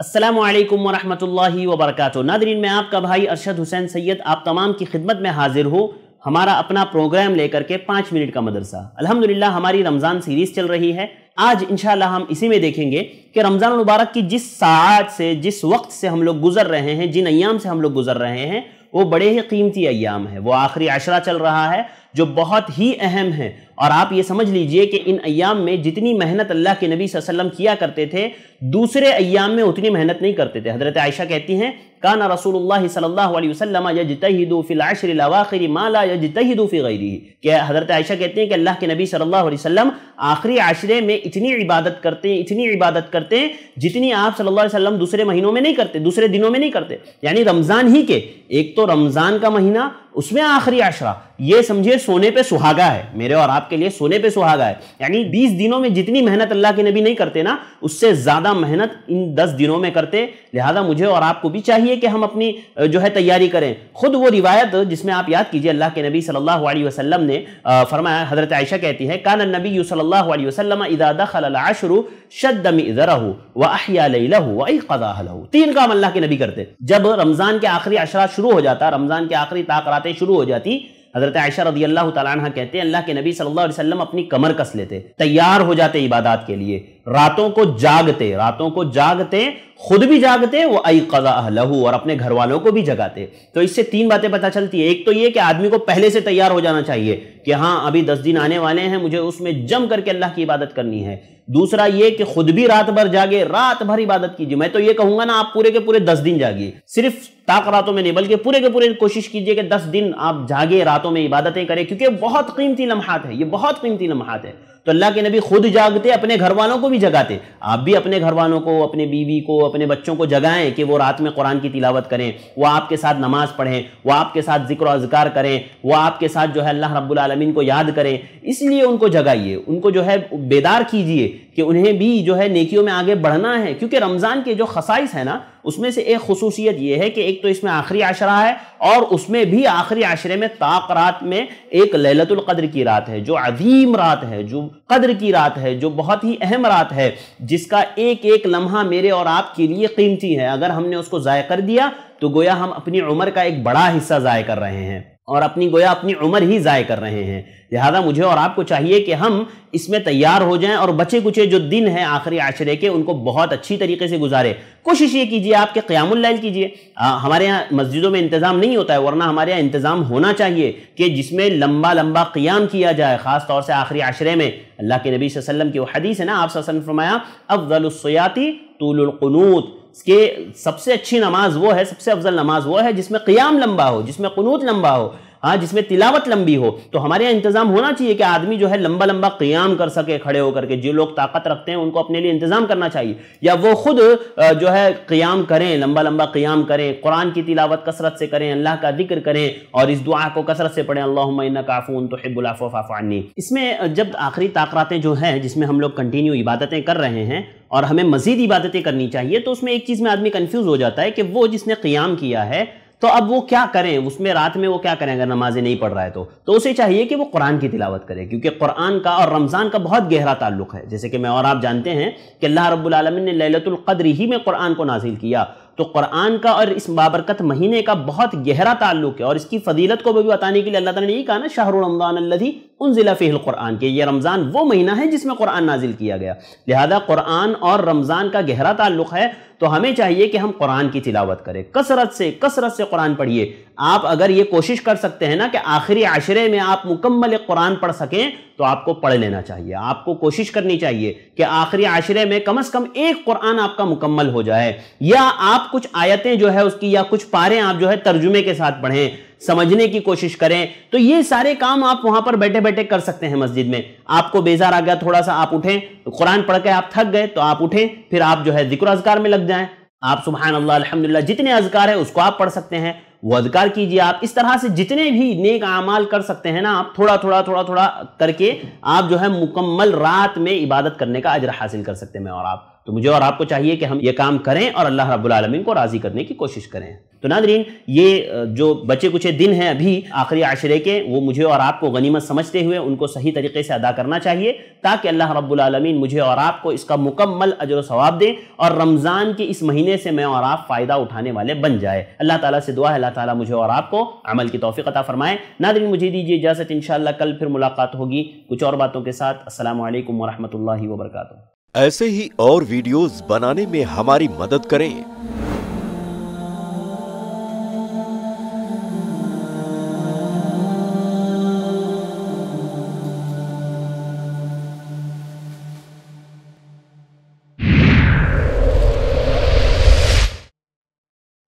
असलम वरहमल वबरक नादरीन मैं आपका भाई अरशद हुसैन सैयद आप तमाम की खिदमत में हाजिर हूँ हमारा अपना प्रोग्राम लेकर के पाँच मिनट का मदरसा अल्हम्दुलिल्लाह हमारी रमज़ान सीरीज़ चल रही है आज इंशाल्लाह हम इसी में देखेंगे कि रमज़ान मुबारक की जिस सात से जिस वक्त से हम लोग गुजर रहे हैं जिन अयाम से हम लोग गुजर रहे हैं वो बड़े ही कीमती अयाम है वो आखिरी अशरा चल रहा है जो बहुत ही अहम है और आप ये समझ लीजिए कि इन अयाम में जितनी मेहनत अल्लाह के नबी वसल्लम किया करते थे दूसरे अयाम में उतनी मेहनत नहीं करते थे हज़रत आयशा कहती हैं काना रसूल सल्लाम यजतहिदू फ़िल आशर अवाखिर माला यजतहिदू फ़ी गैरी कि हज़रत आयशा कहते हैं कि अल्लाह के नबी सल्लल्लाहु अलैहि वसल्लम आखिरी आशरे में इतनी इबादत करते हैं इतनी इबादत करते हैं जितनी आप सल्लल्लाहु अलैहि वसल्लम दूसरे महीनों में नहीं करते दूसरे दिनों में नहीं करते यानी रमज़ान ही के एक तो रमज़ान का महीना उसमें आखिरी आशरा ये समझिए सोने पे सुहागा है मेरे और आपके लिए सोने पे सुहागा है यानी 20 दिनों में जितनी मेहनत अल्लाह के नबी नहीं करते ना उससे ज़्यादा मेहनत इन 10 दिनों में करते लिहाजा मुझे और आपको भी चाहिए चाहिए कि हम अपनी जो है तैयारी करें खुद वो रिवायत जिसमें आप याद कीजिए अल्लाह के नबी सल्लल्लाहु अलैहि वसल्लम ने फरमाया हज़रत आयशा कहती है कान नबी सल्लल्लाहु अलैहि वसल्लम इदा दखल आशरु शद्दम इदरहु व अहिया लहू व तीन काम अल्लाह के नबी करते जब रमज़ान के आखिरी अशरा शुरू हो जाता रमज़ान के आखिरी ताकरातें शुरू हो जाती हज़रत आयशा रदी अल्लाह तह कहते हैं अल्लाह के नबी सल्लल्लाहु अलैहि वसल्लम अपनी कमर कस लेते तैयार हो जाते इबादत के लिए रातों को जागते रातों को जागते खुद भी जागते वो आई कजा लहू और अपने घर वालों को भी जगाते तो इससे तीन बातें पता चलती है एक तो ये कि आदमी को पहले से तैयार हो जाना चाहिए कि हाँ अभी दस दिन आने वाले हैं मुझे उसमें जम करके अल्लाह की इबादत करनी है दूसरा ये कि खुद भी रात भर जागे रात भर इबादत कीजिए मैं तो ये कहूंगा ना आप पूरे के पूरे दस दिन जागिए सिर्फ ताक रातों में नहीं बल्कि पूरे के पूरे कोशिश कीजिए कि दस दिन आप जागे रातों में इबादतें करें क्योंकि बहुत कीमती लम्हात है ये बहुत कीमती लम्हात है तो अल्लाह के नबी खुद जागते अपने घर वालों को भी जगाते आप भी अपने घर वालों को अपने बीवी को अपने बच्चों को जगाएं कि वो रात में कुरान की तिलावत करें वो आपके साथ नमाज पढ़ें वो आपके साथ जिक्र अजगार करें वो आपके साथ जो है अल्लाह रब्बुल को याद करें इसलिए उनको जगाइए उनको जो है बेदार कीजिए कि उन्हें भी जो है नेकियों में आगे बढ़ना है क्योंकि रमज़ान के जो खसाइस है ना उसमें से एक खसूसियत यह है कि एक तो इसमें आखिरी आशरा है और उसमें भी आखिरी आशरे में ताक रात में एक ललतुल कद्र की रात है जो अजीम रात है जो कद्र की रात है जो बहुत ही अहम रात है जिसका एक एक लम्हा मेरे और आपके लिए कीमती है अगर हमने उसको ज़ाय कर दिया तो गोया हम अपनी उम्र का एक बड़ा हिस्सा ज़ाय कर रहे हैं और अपनी गोया अपनी उम्र ही ज़ाय कर रहे हैं लिहाजा मुझे और आपको चाहिए कि हम इसमें तैयार हो जाएं और बचे कुचे जो दिन हैं आखिरी आशरे के उनको बहुत अच्छी तरीके से गुजारे कोशिश ये कीजिए आपके कि कीजिए हमारे यहाँ मस्जिदों में इंतज़ाम नहीं होता है वरना हमारे यहाँ इंतज़ाम होना चाहिए कि जिसमें लंबा लंबा क्याम किया जाए ख़ास तौर से आखिरी आशरे में अल्लाह के नबी वसल्लम की वो हदीस है ना आप फरमाया सयाती तूलकनूत के सबसे अच्छी नमाज वो है सबसे अफजल नमाज वो है जिसमें क़ियाम लंबा हो जिसमें क़नूत लंबा हो हाँ जिसमें तिलावत लंबी हो तो हमारे यहाँ इंतजाम होना चाहिए कि आदमी जो है लंबा लंबा क्याम कर सके खड़े होकर के जो लोग ताकत रखते हैं उनको अपने लिए इंतजाम करना चाहिए या वो खुद जो है क्याम करें लंबा लंबा क्याम करें कुरान की तिलावत कसरत से करें अल्लाह का जिक्र करें और इस दुआ को कसरत से पढ़ें अल्लाह काफून तो हिबुलाफ़ाफ़ानी इसमें जब आखिरी ताकतें जो हैं जिसमें हम लोग कंटिन्यू इबादतें कर रहे हैं और हमें मज़ीद इबादतें करनी चाहिए तो उसमें एक चीज़ में आदमी कन्फ्यूज़ हो जाता है कि वो जिसने क़याम किया है तो अब वो क्या करें उसमें रात में वो क्या करें अगर नमाजें नहीं पढ़ रहा है तो तो उसे चाहिए कि वो कुरान की तिलावत करे क्योंकि कुरान का और रमज़ान का बहुत गहरा ताल्लुक है जैसे कि मैं और आप जानते हैं कि अल्लाह रब्बुल आलमीन ने ललतुल्क़द्र ही में कुरान को नाजिल किया तो कुरान का और इस बाबरकत महीने का बहुत गहरा ताल्लुक है और इसकी फजीलत को भी बताने के लिए अल्लाह ताला ने यही कहा ना शाहरुख रमज़ान उनजिला फ़िल कुरान के ये रमज़ान वो महीना है जिसमें कुरान नाजिल किया गया लिहाजा कुरान और रमज़ान का गहरा ताल्लुक़ है तो हमें चाहिए कि हम कुरान की तिलावत करें कसरत से कसरत से कुरान पढ़िए आप अगर ये कोशिश कर सकते हैं ना कि आखिरी आशरे में आप मुकम्मल कुरान पढ़ सकें तो आपको पढ़ लेना चाहिए आपको कोशिश करनी चाहिए कि आखिरी आशरे में कम अज़ कम एक कुरान आपका मुकम्मल हो जाए या आप कुछ आयतें जो है उसकी या कुछ पारें आप जो है तर्जुमे के साथ पढ़ें समझने की कोशिश करें तो ये सारे काम आप वहां पर बैठे बैठे कर सकते हैं मस्जिद में आपको बेजार आ गया थोड़ा सा आप उठें कुरान पढ़ के आप थक गए तो आप उठें फिर आप जो है जिक्र अजगार में लग जाएं आप सुबहान अल्लाह अलहमदिल्ला जितने अजगार है उसको आप पढ़ सकते हैं वो अधिकार कीजिए आप इस तरह से जितने भी नेक अमाल कर सकते हैं ना आप थोड़ा थोड़ा थोड़ा थोड़ा करके आप जो है मुकम्मल रात में इबादत करने का अजर हासिल कर सकते हैं मैं और आप तो मुझे और आपको चाहिए कि हम ये काम करें और अल्लाह रब्बुल रबालमीन को राज़ी करने की कोशिश करें तो नादरीन ये जो बचे कुछ दिन हैं अभी आखिरी आशरे के वो मुझे और आपको गनीमत समझते हुए उनको सही तरीके से अदा करना चाहिए ताकि अल्लाह रब्बुलमीन मुझे और आपको इसका मुकम्मल अजर सवाब दें और रमज़ान के इस महीने से मैं और आप फ़ायदा उठाने वाले बन जाए अल्लाह ताला से दुआ है अल्लाह ताला मुझे और आपको अमल की तोफ़ी अता फ़रमाए नादरीन मुझे दीजिए इजाज़त इन कल फिर मुलाकात होगी कुछ और बातों के साथ असल वरहमल वर्का ऐसे ही और वीडियोज़ बनाने में हमारी मदद करें